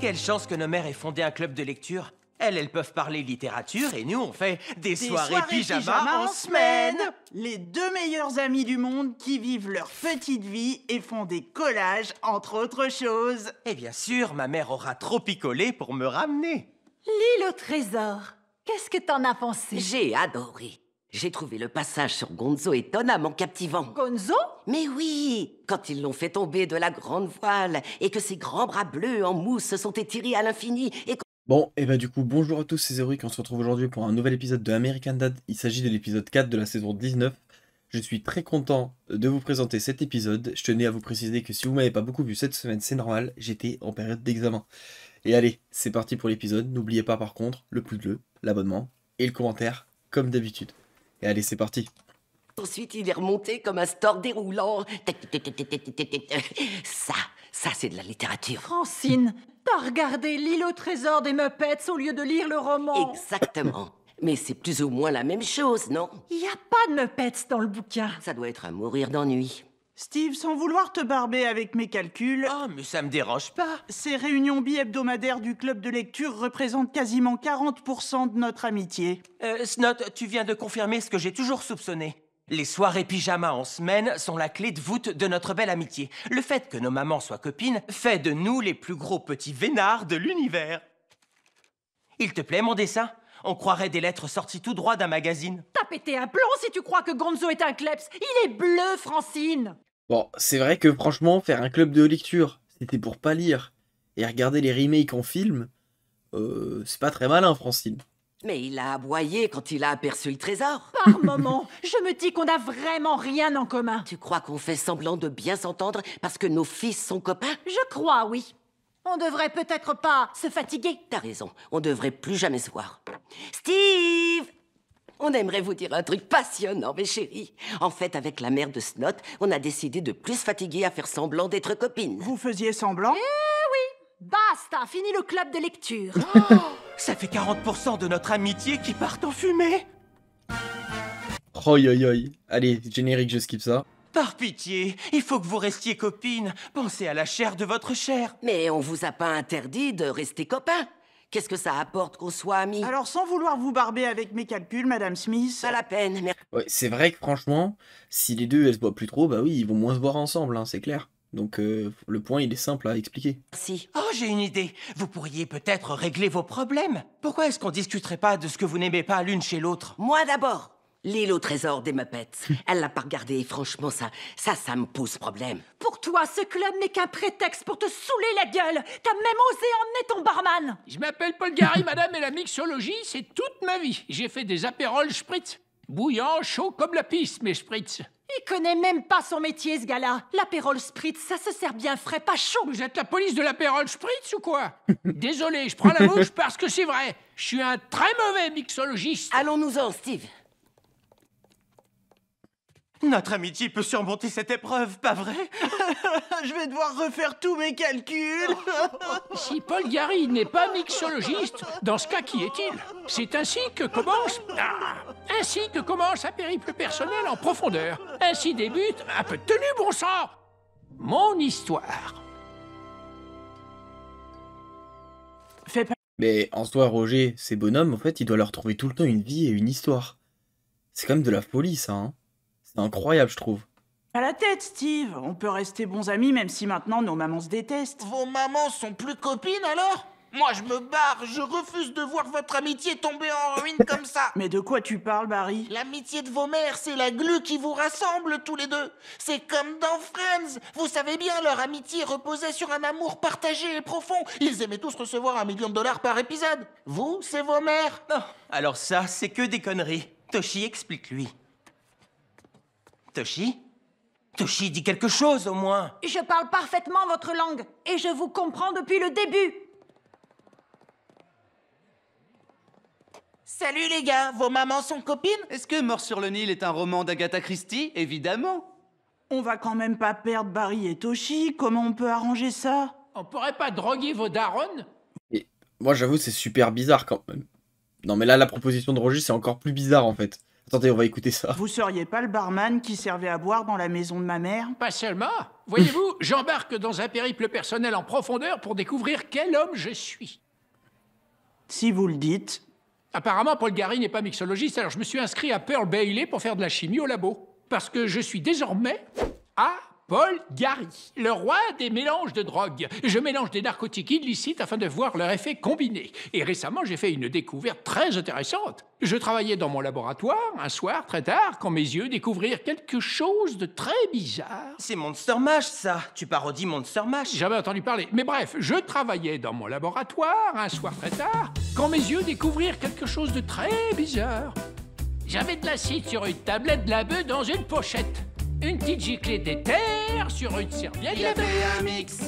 Quelle chance que nos mères aient fondé un club de lecture. Elles, elles peuvent parler littérature et nous, on fait des, soirées, pyjama, en, semaine. Les deux meilleurs amis du monde qui vivent leur petite vie et font des collages, entre autres choses. Et bien sûr, ma mère aura trop picolé pour me ramener. L'île au trésor, qu'est-ce que t'en as pensé J'ai adoré. J'ai trouvé le passage sur Gonzo étonnamment captivant. Gonzo Mais oui Quand ils l'ont fait tomber de la grande voile et que ses grands bras bleus en mousse se sont étirés à l'infini et Bon, et eh bah ben, du coup, bonjour à tous, c'est qui on se retrouve aujourd'hui pour un nouvel épisode de American Dad. Il s'agit de l'épisode 4 de la saison 19. Je suis très content de vous présenter cet épisode. Je tenais à vous préciser que si vous m'avez pas beaucoup vu cette semaine, c'est normal, j'étais en période d'examen. Et allez, c'est parti pour l'épisode. N'oubliez pas par contre le pouce bleu, l'abonnement et le commentaire, comme d'habitude. Et allez, c'est parti. Ensuite, il est remonté comme un store déroulant. Ça, ça, c'est de la littérature. Francine, t'as regardé l'île au trésor des Muppets au lieu de lire le roman. Exactement. Mais c'est plus ou moins la même chose, non Il n'y a pas de Muppets dans le bouquin. Ça doit être à mourir d'ennui. Steve, sans vouloir te barber avec mes calculs... Ah, mais ça me dérange pas Ces réunions bi-hebdomadaires du club de lecture représentent quasiment 40% de notre amitié. Euh, Snot, tu viens de confirmer ce que j'ai toujours soupçonné. Les soirées pyjama en semaine sont la clé de voûte de notre belle amitié. Le fait que nos mamans soient copines fait de nous les plus gros petits vénards de l'univers. Il te plaît mon dessin on croirait des lettres sorties tout droit d'un magazine. T'as pété un plomb si tu crois que Gonzo est un kleps Il est bleu, Francine Bon, c'est vrai que franchement, faire un club de lecture, c'était pour pas lire, et regarder les remakes en film, euh, c'est pas très malin, Francine. Mais il a aboyé quand il a aperçu le trésor. Par moment, je me dis qu'on n'a vraiment rien en commun. Tu crois qu'on fait semblant de bien s'entendre parce que nos fils sont copains Je crois, oui. On devrait peut-être pas se fatiguer. T'as raison, on devrait plus jamais se voir. Steve on aimerait vous dire un truc passionnant, mes chéris. En fait, avec la mère de Snot, on a décidé de plus fatiguer à faire semblant d'être copines. Vous faisiez semblant Eh oui Basta Fini le club de lecture oh. Ça fait 40% de notre amitié qui part en fumée Oi, Allez, générique, je skip ça. Par pitié, il faut que vous restiez copine. Pensez à la chair de votre chair. Mais on vous a pas interdit de rester copains. Qu'est-ce que ça apporte qu'on soit amis Alors, sans vouloir vous barber avec mes calculs, Madame Smith. Pas la peine, mais. Ouais, c'est vrai que franchement, si les deux elles se boivent plus trop, bah oui, ils vont moins se boire ensemble, hein, c'est clair. Donc euh, le point, il est simple à expliquer. Merci. Oh, j'ai une idée. Vous pourriez peut-être régler vos problèmes. Pourquoi est-ce qu'on discuterait pas de ce que vous n'aimez pas l'une chez l'autre Moi d'abord. L'île au trésor des Muppets. Hum. Elle l'a pas regardé et franchement, ça, ça, ça me pose problème. Pour toi, ce club n'est qu'un prétexte pour te saouler la gueule. T'as même osé emmener ton barman. Je m'appelle Paul Gary, madame, et la mixologie, c'est toute ma vie. J'ai fait des apéroles spritz. Bouillant, chaud comme la piste, mes spritz. Il connaît même pas son métier, ce gars-là. L'apérole spritz, ça se sert bien frais, pas chaud. Vous êtes la police de l'apérole spritz ou quoi Désolé, je prends la bouche parce que c'est vrai. Je suis un très mauvais mixologiste. Allons-nous-en, Steve. Notre amitié peut surmonter cette épreuve, pas vrai Je vais devoir refaire tous mes calculs Si Paul Gary n'est pas mixologiste, dans ce cas, qui est-il C'est ainsi que commence... Ah, ainsi que commence un périple personnel en profondeur. Ainsi débute... Un peu de tenue, bon sang Mon histoire. Mais en soi, Roger, ces bonhommes, en fait, ils doivent leur trouver tout le temps une vie et une histoire. C'est quand même de la folie, ça, hein incroyable, je trouve. À la tête, Steve On peut rester bons amis même si maintenant nos mamans se détestent. Vos mamans sont plus copines alors Moi je me barre, je refuse de voir votre amitié tomber en ruine comme ça Mais de quoi tu parles, Barry L'amitié de vos mères, c'est la glue qui vous rassemble tous les deux C'est comme dans Friends Vous savez bien, leur amitié reposait sur un amour partagé et profond Ils aimaient tous recevoir un million de dollars par épisode Vous, c'est vos mères oh, alors ça, c'est que des conneries Toshi, explique-lui Toshi Toshi, dit quelque chose au moins Je parle parfaitement votre langue et je vous comprends depuis le début Salut les gars, vos mamans sont copines Est-ce que Mort sur le Nil est un roman d'Agatha Christie Évidemment On va quand même pas perdre Barry et Toshi, comment on peut arranger ça On pourrait pas droguer vos darons Moi j'avoue c'est super bizarre quand même. Non mais là la proposition de Roger c'est encore plus bizarre en fait. Attendez, on va écouter ça. Vous seriez pas le barman qui servait à boire dans la maison de ma mère Pas seulement. Voyez-vous, j'embarque dans un périple personnel en profondeur pour découvrir quel homme je suis. Si vous le dites. Apparemment, Paul Gary n'est pas mixologiste, alors je me suis inscrit à Pearl Bailey pour faire de la chimie au labo. Parce que je suis désormais à Paul Gary, le roi des mélanges de drogues. Je mélange des narcotiques illicites afin de voir leur effet combiné. Et récemment, j'ai fait une découverte très intéressante. Je travaillais dans mon laboratoire un soir très tard quand mes yeux découvrirent quelque chose de très bizarre. C'est Monster Mash, ça. Tu parodies Monster Mash. J'avais entendu parler. Mais bref, je travaillais dans mon laboratoire un soir très tard quand mes yeux découvrirent quelque chose de très bizarre. J'avais de l'acide sur une tablette de la dans une pochette une petite giclée d'éther sur une serviette. Il a un mix.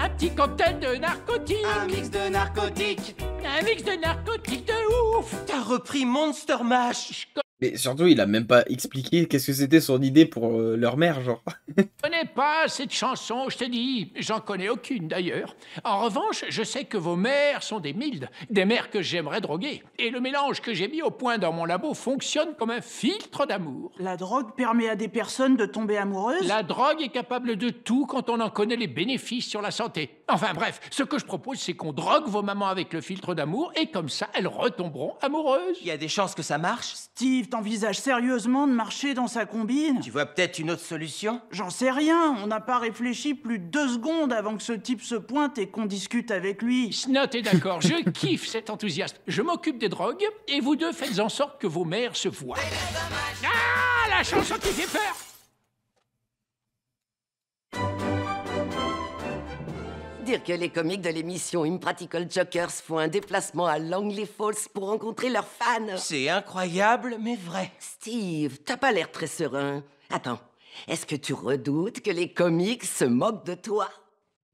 Un petit cocktail de narcotiques. Un mix de narcotiques. Un mix de narcotiques de ouf. T'as repris Monster Mash surtout, il a même pas expliqué qu'est-ce que c'était son idée pour euh, leur mère, genre. Je connais pas cette chanson, je te dis. J'en connais aucune d'ailleurs. En revanche, je sais que vos mères sont des mildes, des mères que j'aimerais droguer. Et le mélange que j'ai mis au point dans mon labo fonctionne comme un filtre d'amour. La drogue permet à des personnes de tomber amoureuses La drogue est capable de tout quand on en connaît les bénéfices sur la santé. Enfin bref, ce que je propose, c'est qu'on drogue vos mamans avec le filtre d'amour et comme ça, elles retomberont amoureuses. Il y a des chances que ça marche Steve t'envisages sérieusement de marcher dans sa combine Tu vois peut-être une autre solution J'en sais rien, on n'a pas réfléchi plus de deux secondes avant que ce type se pointe et qu'on discute avec lui. Snot est d'accord, je kiffe cet enthousiaste. Je m'occupe des drogues et vous deux faites en sorte que vos mères se voient. Ah La chanson qui fait peur dire que les comiques de l'émission Impractical Jokers font un déplacement à Langley Falls pour rencontrer leurs fans. C'est incroyable, mais vrai. Steve, t'as pas l'air très serein. Attends, est-ce que tu redoutes que les comiques se moquent de toi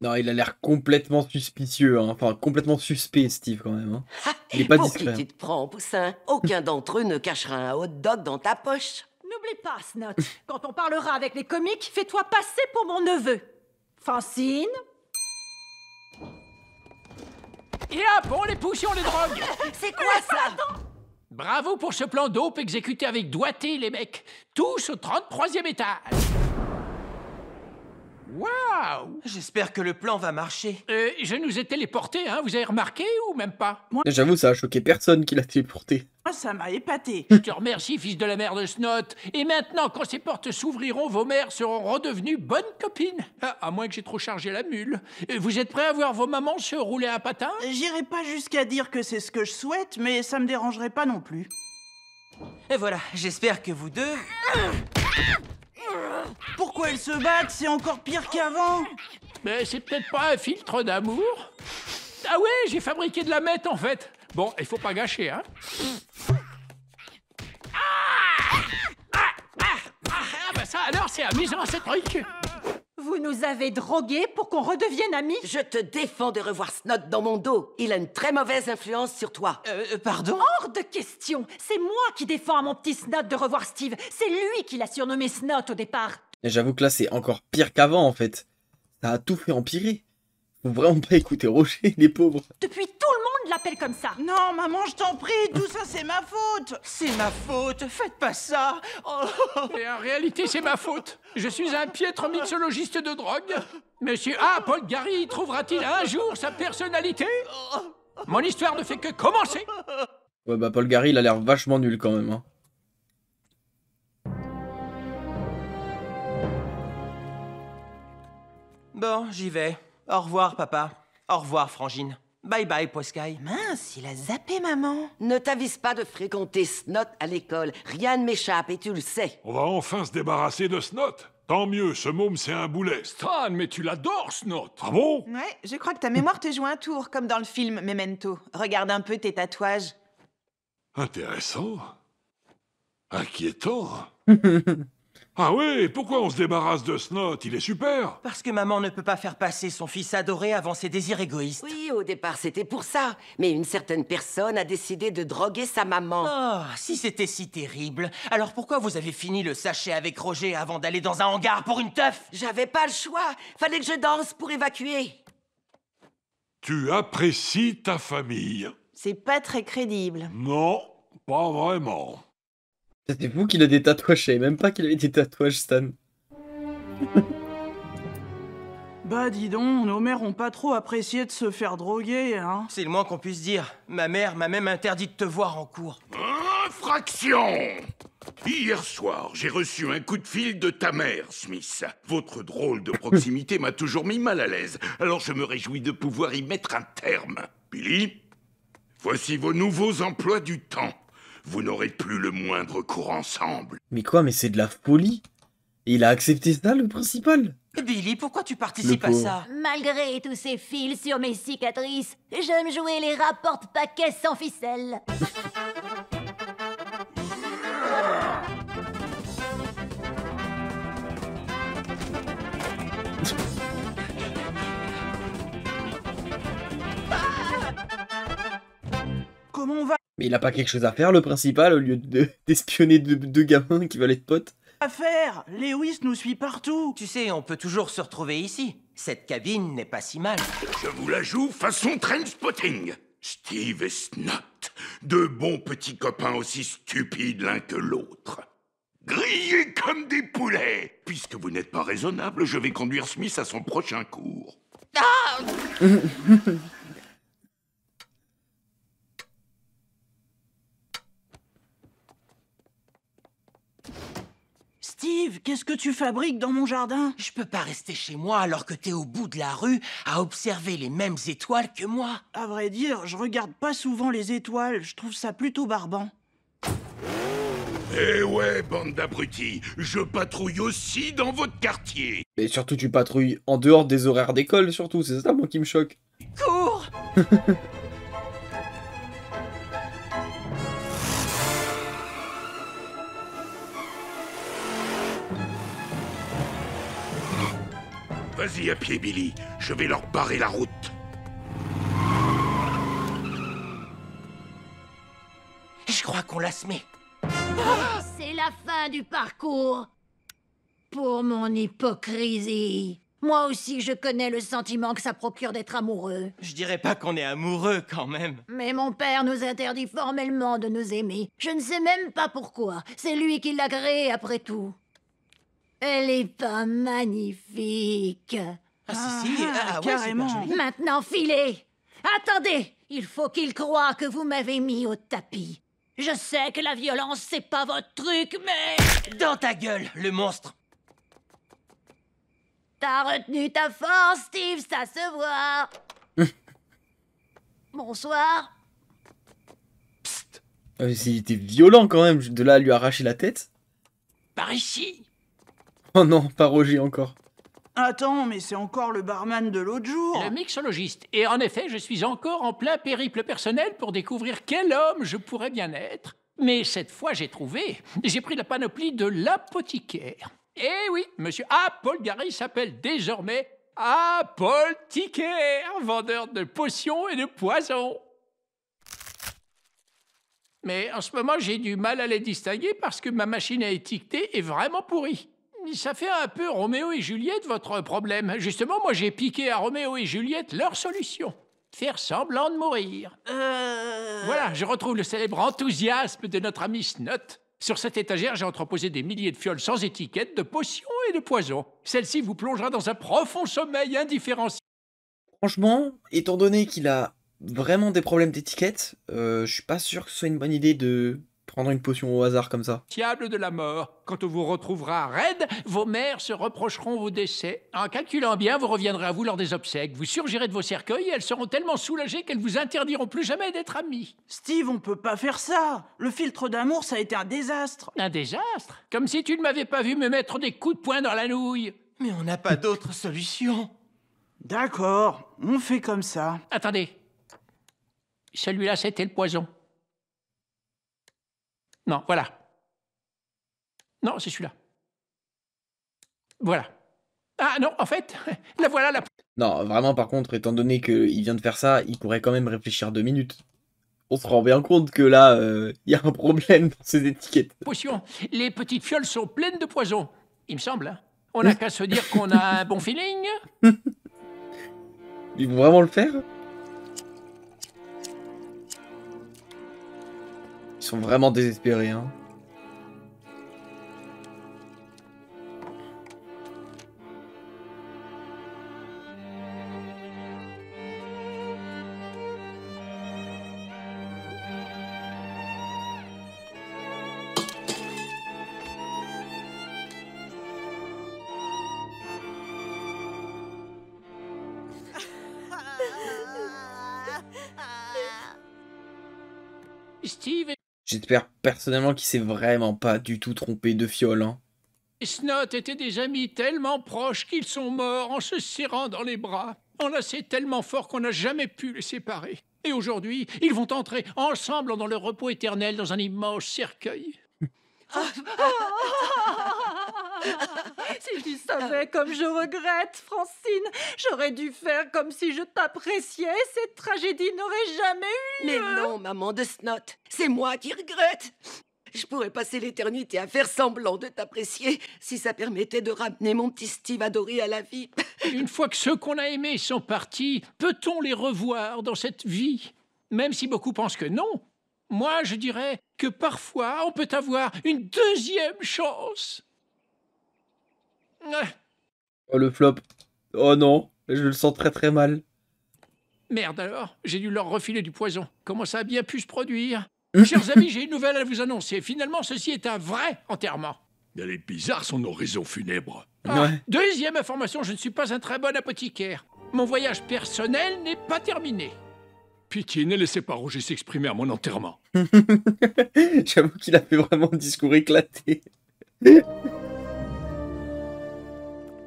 non, il a l'air complètement suspicieux, hein. enfin complètement suspect, Steve quand même. Hein. Ah, il est pas pour discret. tu te prends, poussin Aucun d'entre eux ne cachera un hot dog dans ta poche. N'oublie pas, Snot. quand on parlera avec les comiques, fais-toi passer pour mon neveu. Francine, et hop, ah, bon, les poussions les drogues C'est quoi ça Bravo pour ce plan d'aupe exécuté avec doigté, les mecs. Touche au 33e étage. Waouh J'espère que le plan va marcher. Euh, je nous ai téléportés, hein, vous avez remarqué ou même pas Moi... J'avoue, ça a choqué personne qui l'a téléporté. Moi, ah, ça m'a épaté. je te remercie, fils de la mère de Snot. Et maintenant, quand ces portes s'ouvriront, vos mères seront redevenues bonnes copines. Ah, à moins que j'ai trop chargé la mule. Euh, vous êtes prêts à voir vos mamans se rouler à patin J'irai pas jusqu'à dire que c'est ce que je souhaite, mais ça me dérangerait pas non plus. Et voilà, j'espère que vous deux... Pourquoi elles se battent C'est encore pire qu'avant Mais c'est peut-être pas un filtre d'amour Ah ouais, j'ai fabriqué de la mette en fait Bon, il faut pas gâcher, hein ah, bah ça alors, c'est amusant ce truc vous nous avez drogués pour qu'on redevienne amis Je te défends de revoir Snod dans mon dos. Il a une très mauvaise influence sur toi. Euh, euh pardon Hors de question C'est moi qui défends à mon petit Snod de revoir Steve. C'est lui qui l'a surnommé Snod au départ. J'avoue que là, c'est encore pire qu'avant, en fait. Ça a tout fait empirer faut vraiment pas écouter Roger, il est pauvre Depuis tout le monde l'appelle comme ça. Non, maman, je t'en prie, tout ça c'est ma faute. C'est ma faute, faites pas ça. Et en réalité, c'est ma faute. Je suis un piètre mixologiste de drogue. Monsieur Ah, Paul Gary trouvera-t-il un jour sa personnalité Mon histoire ne fait que commencer. Ouais, bah Paul Gary, il a l'air vachement nul quand même. Hein. Bon, j'y vais. Au revoir, papa. Au revoir, Frangine. Bye bye, Poiscaille. Mince, il a zappé maman. Ne t'avise pas de fréquenter Snot à l'école. Rien ne m'échappe et tu le sais. On va enfin se débarrasser de Snot. Tant mieux, ce môme, c'est un boulet. Stran, mais tu l'adores, Snot. Ah bon Ouais, je crois que ta mémoire te joue un tour, comme dans le film Memento. Regarde un peu tes tatouages. Intéressant. Inquiétant. Ah oui, Pourquoi on se débarrasse de Snot Il est super Parce que maman ne peut pas faire passer son fils adoré avant ses désirs égoïstes. Oui, au départ c'était pour ça. Mais une certaine personne a décidé de droguer sa maman. Oh, si c'était si terrible, alors pourquoi vous avez fini le sachet avec Roger avant d'aller dans un hangar pour une teuf J'avais pas le choix Fallait que je danse pour évacuer Tu apprécies ta famille. C'est pas très crédible. Non, pas vraiment. C'était vous qui a des tatouages, même pas qu'il avait des tatouages, Stan. bah dis donc, nos mères ont pas trop apprécié de se faire droguer, hein C'est le moins qu'on puisse dire. Ma mère m'a même interdit de te voir en cours. Infraction Hier soir, j'ai reçu un coup de fil de ta mère, Smith. Votre drôle de proximité m'a toujours mis mal à l'aise, alors je me réjouis de pouvoir y mettre un terme. Billy, voici vos nouveaux emplois du temps vous n'aurez plus le moindre cours ensemble. Mais quoi, mais c'est de la folie il a accepté ça, le principal Billy, pourquoi tu participes à ça Malgré tous ces fils sur mes cicatrices, j'aime jouer les rapports paquets sans ficelle. Mais il a pas quelque chose à faire, le principal, au lieu d'espionner de, deux gamins qui veulent être potes à faire Lewis nous suit partout Tu sais, on peut toujours se retrouver ici. Cette cabine n'est pas si mal. Je vous la joue façon train spotting. Steve et Snot, deux bons petits copains aussi stupides l'un que l'autre. Grillés comme des poulets Puisque vous n'êtes pas raisonnable, je vais conduire Smith à son prochain cours. Ah Steve, qu'est-ce que tu fabriques dans mon jardin Je peux pas rester chez moi alors que t'es au bout de la rue à observer les mêmes étoiles que moi. À vrai dire, je regarde pas souvent les étoiles, je trouve ça plutôt barbant. Eh ouais, bande d'abrutis, je patrouille aussi dans votre quartier. Mais surtout, tu patrouilles en dehors des horaires d'école, surtout, c'est ça moi qui me choque. Cours Vas-y à pied, Billy. Je vais leur barrer la route. Je crois qu'on l'a semé. C'est la fin du parcours. Pour mon hypocrisie. Moi aussi, je connais le sentiment que ça procure d'être amoureux. Je dirais pas qu'on est amoureux quand même. Mais mon père nous interdit formellement de nous aimer. Je ne sais même pas pourquoi. C'est lui qui l'a créé après tout. Elle est pas magnifique. Ah, si, si. Ah, ah carrément. joli. Maintenant, filez. Attendez, il faut qu'il croie que vous m'avez mis au tapis. Je sais que la violence, c'est pas votre truc, mais... Dans ta gueule, le monstre T'as retenu ta force, Steve, ça se voit. Bonsoir. Psst. Euh, il était violent quand même, de là à lui arracher la tête. Par ici Oh non, pas Roger encore. Attends, mais c'est encore le barman de l'autre jour. Le mixologiste. Et en effet, je suis encore en plein périple personnel pour découvrir quel homme je pourrais bien être. Mais cette fois, j'ai trouvé. J'ai pris la panoplie de l'apothicaire. Eh oui, monsieur Apolgari ah, s'appelle désormais Apolticaire, vendeur de potions et de poisons. Mais en ce moment, j'ai du mal à les distinguer parce que ma machine à étiqueter est vraiment pourrie ça fait un peu Roméo et Juliette, votre problème. Justement, moi, j'ai piqué à Roméo et Juliette leur solution. Faire semblant de mourir. Euh. Voilà, je retrouve le célèbre enthousiasme de notre ami Snot. Sur cette étagère, j'ai entreposé des milliers de fioles sans étiquette de potions et de poisons. Celle-ci vous plongera dans un profond sommeil indifférencié. Franchement, étant donné qu'il a vraiment des problèmes d'étiquette, euh, je suis pas sûr que ce soit une bonne idée de prendre une potion au hasard comme ça. Diable de la mort, quand on vous retrouvera raide, vos mères se reprocheront vos décès. En calculant bien, vous reviendrez à vous lors des obsèques. Vous surgirez de vos cercueils et elles seront tellement soulagées qu'elles vous interdiront plus jamais d'être amies. Steve, on peut pas faire ça. Le filtre d'amour, ça a été un désastre. Un désastre Comme si tu ne m'avais pas vu me mettre des coups de poing dans la nouille. Mais on n'a pas d'autre solution. D'accord, on fait comme ça. Attendez. Celui-là, c'était le poison. Non, voilà. Non, c'est celui-là. Voilà. Ah non, en fait, la voilà la. Non, vraiment, par contre, étant donné qu'il vient de faire ça, il pourrait quand même réfléchir deux minutes. On se rend bien compte que là, euh, il y a un problème dans ces étiquettes. Potion, les petites fioles sont pleines de poison, il me semble. Hein. On n'a qu'à se dire qu'on a un bon feeling. Ils vont vraiment le faire Ils sont vraiment désespérés, hein. Steve J'espère personnellement qu'il s'est vraiment pas du tout trompé de fiole. Hein. Les Snot étaient des amis tellement proches qu'ils sont morts en se serrant dans les bras, enlacés tellement fort qu'on n'a jamais pu les séparer. Et aujourd'hui, ils vont entrer ensemble dans le repos éternel dans un immense cercueil. si tu ah. savais comme je regrette, Francine, j'aurais dû faire comme si je t'appréciais. Cette tragédie n'aurait jamais eu lieu. Mais non, maman de Snot, c'est moi qui regrette. Je pourrais passer l'éternité à faire semblant de t'apprécier si ça permettait de ramener mon petit Steve adoré à la vie. Une fois que ceux qu'on a aimés sont partis, peut-on les revoir dans cette vie Même si beaucoup pensent que non. Moi, je dirais que parfois, on peut avoir une deuxième chance. Oh le flop. Oh non, je le sens très très mal. Merde alors, j'ai dû leur refiler du poison. Comment ça a bien pu se produire Chers amis, j'ai une nouvelle à vous annoncer. Finalement, ceci est un vrai enterrement. Elle est bizarre son horizon funèbre. Ah, deuxième information, je ne suis pas un très bon apothicaire. Mon voyage personnel n'est pas terminé. Pitié, ne laissez pas Roger s'exprimer à mon enterrement. J'avoue qu'il a fait vraiment un discours éclaté.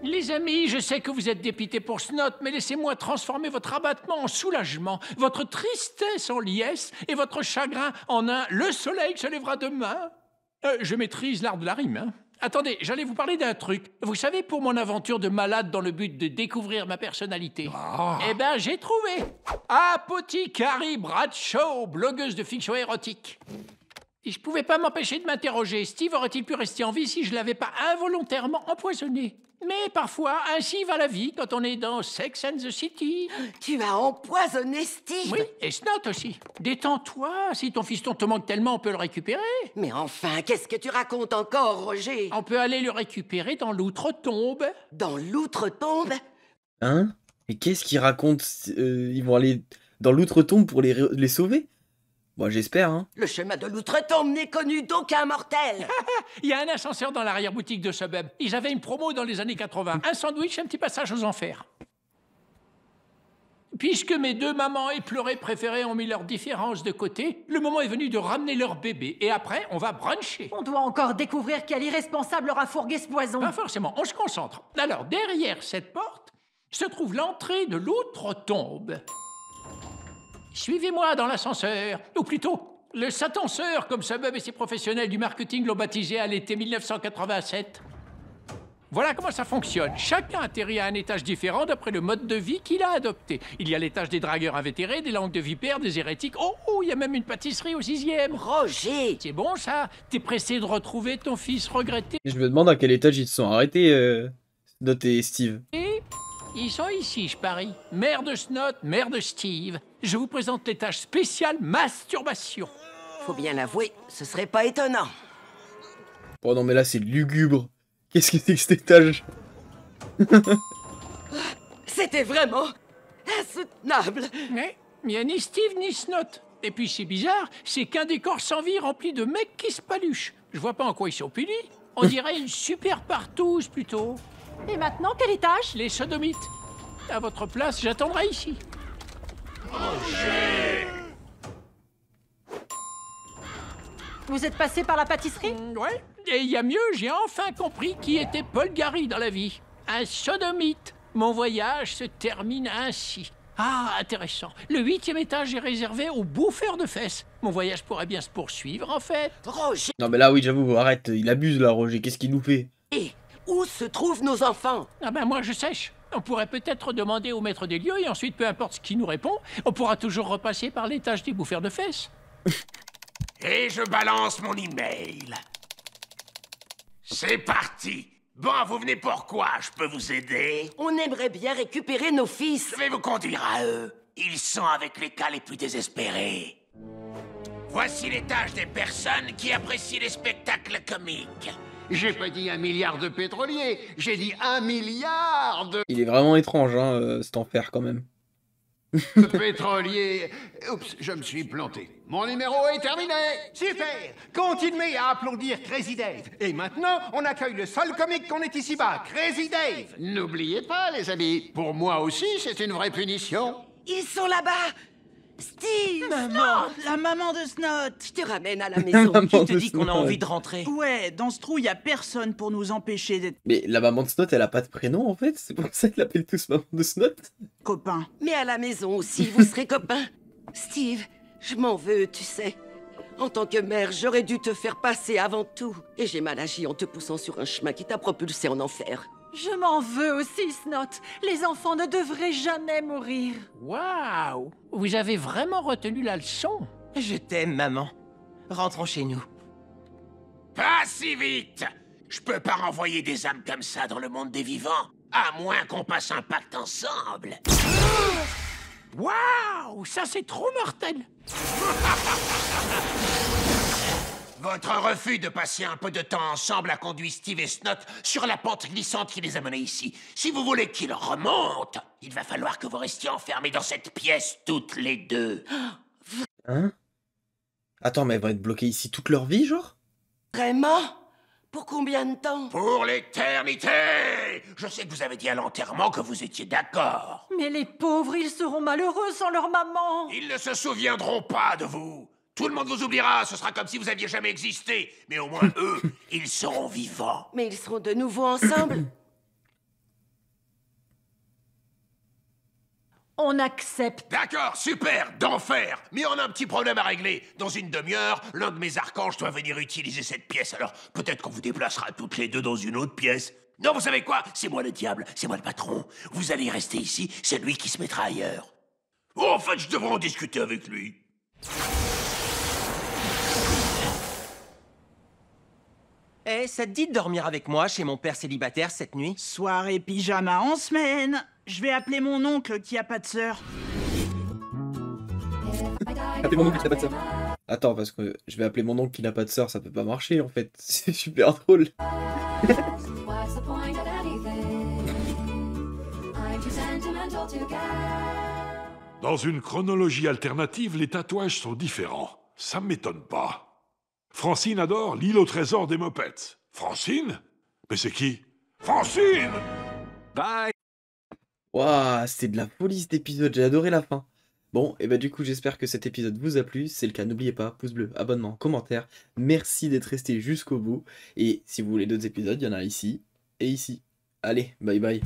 Les amis, je sais que vous êtes dépité pour ce note, mais laissez-moi transformer votre abattement en soulagement, votre tristesse en liesse et votre chagrin en un le soleil se lèvera demain. Euh, je maîtrise l'art de la rime. Hein. Attendez, j'allais vous parler d'un truc. Vous savez, pour mon aventure de malade dans le but de découvrir ma personnalité. Ah. Eh ben, j'ai trouvé Apothicary Bradshaw, blogueuse de fiction érotique je pouvais pas m'empêcher de m'interroger. Steve aurait-il pu rester en vie si je l'avais pas involontairement empoisonné Mais parfois, ainsi va la vie quand on est dans Sex and the City. Tu as empoisonné Steve Oui, et Snot aussi. Détends-toi, si ton fiston te manque tellement, on peut le récupérer. Mais enfin, qu'est-ce que tu racontes encore, Roger On peut aller le récupérer dans l'outre-tombe. Dans l'outre-tombe Hein Et qu'est-ce qu'ils racontent euh, Ils vont aller dans l'outre-tombe pour les sauver Bon, j'espère, hein. Le schéma de l'outre-tombe n'est connu d'aucun mortel. Il y a un ascenseur dans l'arrière-boutique de Subeb. Ils avaient une promo dans les années 80. Un sandwich, un petit passage aux enfers. Puisque mes deux mamans éplorées préférées ont mis leurs différences de côté, le moment est venu de ramener leur bébé. Et après, on va bruncher. On doit encore découvrir quel irresponsable aura fourgué ce poison. Pas forcément, on se concentre. Alors, derrière cette porte se trouve l'entrée de l'outre-tombe. Suivez-moi dans l'ascenseur, ou plutôt le satanseur, comme ce meub et ses professionnels du marketing l'ont baptisé à l'été 1987. Voilà comment ça fonctionne. Chacun atterrit à un étage différent d'après le mode de vie qu'il a adopté. Il y a l'étage des dragueurs invétérés, des langues de vipères, des hérétiques. Oh, oh il y a même une pâtisserie au sixième. Roger C'est bon ça T'es pressé de retrouver ton fils regretté Je me demande à quel étage ils se sont arrêtés, euh, Noté Steve. Et ils sont ici, je parie. Mère de Snot, mère de Steve. Je vous présente l'étage spécial masturbation. Faut bien l'avouer, ce serait pas étonnant. Oh non, mais là, c'est lugubre. Qu'est-ce que c'est que cet étage C'était vraiment insoutenable. Mais il n'y a ni Steve ni Snot. Et puis c'est bizarre, c'est qu'un décor sans vie rempli de mecs qui se paluchent. Je vois pas en quoi ils sont punis. On dirait une super partouze plutôt. Et maintenant, quel étage Les sodomites. À votre place, j'attendrai ici. Roger Vous êtes passé par la pâtisserie mm, Ouais. Et il y a mieux, j'ai enfin compris qui était Paul Gary dans la vie. Un sodomite. Mon voyage se termine ainsi. Ah, intéressant. Le huitième étage est réservé aux bouffeurs de fesses. Mon voyage pourrait bien se poursuivre, en fait. Roger Non mais là, oui, j'avoue, arrête, il abuse là, Roger. Qu'est-ce qu'il nous fait se trouvent nos enfants Ah ben moi je sèche. On pourrait peut-être demander au maître des lieux et ensuite, peu importe ce qui nous répond, on pourra toujours repasser par l'étage des bouffeurs de fesses. et je balance mon email. C'est parti Bon, vous venez pourquoi Je peux vous aider On aimerait bien récupérer nos fils. Je vais vous conduire à eux. Ils sont avec les cas les plus désespérés. Voici l'étage des personnes qui apprécient les spectacles comiques. J'ai pas dit un milliard de pétroliers, j'ai dit un milliard de... Il est vraiment étrange, hein, euh, cet enfer quand même. pétrolier. Oups, je me suis planté. Mon numéro est terminé. Super. Continuez à applaudir Crazy Dave. Et maintenant, on accueille le seul comique qu'on est ici-bas, Crazy Dave. N'oubliez pas, les amis, pour moi aussi, c'est une vraie punition. Ils sont là-bas Steve Maman La maman de Snot Je te ramène à la maison. tu te dis qu'on a envie de rentrer Ouais, dans ce trou, il a personne pour nous empêcher d'être... Mais la maman de Snot, elle a pas de prénom, en fait C'est pour ça qu'ils l'appellent tous maman de Snot Copain. Mais à la maison aussi, vous serez copain. Steve, je m'en veux, tu sais. En tant que mère, j'aurais dû te faire passer avant tout. Et j'ai mal agi en te poussant sur un chemin qui t'a propulsé en enfer. Je m'en veux aussi, Snot. Les enfants ne devraient jamais mourir. Waouh Vous avez vraiment retenu la leçon. Je t'aime, maman. Rentrons chez nous. Pas si vite Je peux pas renvoyer des âmes comme ça dans le monde des vivants, à moins qu'on passe un pacte ensemble. Waouh Ça, c'est trop mortel Votre refus de passer un peu de temps ensemble a conduit Steve et Snot sur la pente glissante qui les a menés ici. Si vous voulez qu'ils remontent, il va falloir que vous restiez enfermés dans cette pièce toutes les deux. Hein Attends, mais elles vont être bloquées ici toute leur vie, genre Vraiment Pour combien de temps Pour l'éternité Je sais que vous avez dit à l'enterrement que vous étiez d'accord. Mais les pauvres, ils seront malheureux sans leur maman Ils ne se souviendront pas de vous tout le monde vous oubliera, ce sera comme si vous aviez jamais existé. Mais au moins, eux, ils seront vivants. Mais ils seront de nouveau ensemble On accepte. D'accord, super, d'enfer. Mais on a un petit problème à régler. Dans une demi-heure, l'un de mes archanges doit venir utiliser cette pièce, alors peut-être qu'on vous déplacera toutes les deux dans une autre pièce. Non, vous savez quoi C'est moi le diable, c'est moi le patron. Vous allez rester ici, c'est lui qui se mettra ailleurs. Oh, en fait, je devrais en discuter avec lui. Eh, ça te dit de dormir avec moi chez mon père célibataire cette nuit Soirée pyjama en semaine Je vais appeler mon oncle qui a pas de sœur. Appelez mon oncle qui pas de sœur. Attends, parce que je vais appeler mon oncle qui n'a pas de sœur, ça peut pas marcher en fait. C'est super drôle. Dans une chronologie alternative, les tatouages sont différents. Ça m'étonne pas. Francine adore l'île au trésor des mopettes. Francine Mais c'est qui Francine Bye Waouh, c'est de la folie cet épisode, j'ai adoré la fin. Bon, et eh bah ben, du coup j'espère que cet épisode vous a plu, c'est le cas n'oubliez pas, pouce bleu, abonnement, commentaire, merci d'être resté jusqu'au bout, et si vous voulez d'autres épisodes, il y en a ici et ici. Allez, bye bye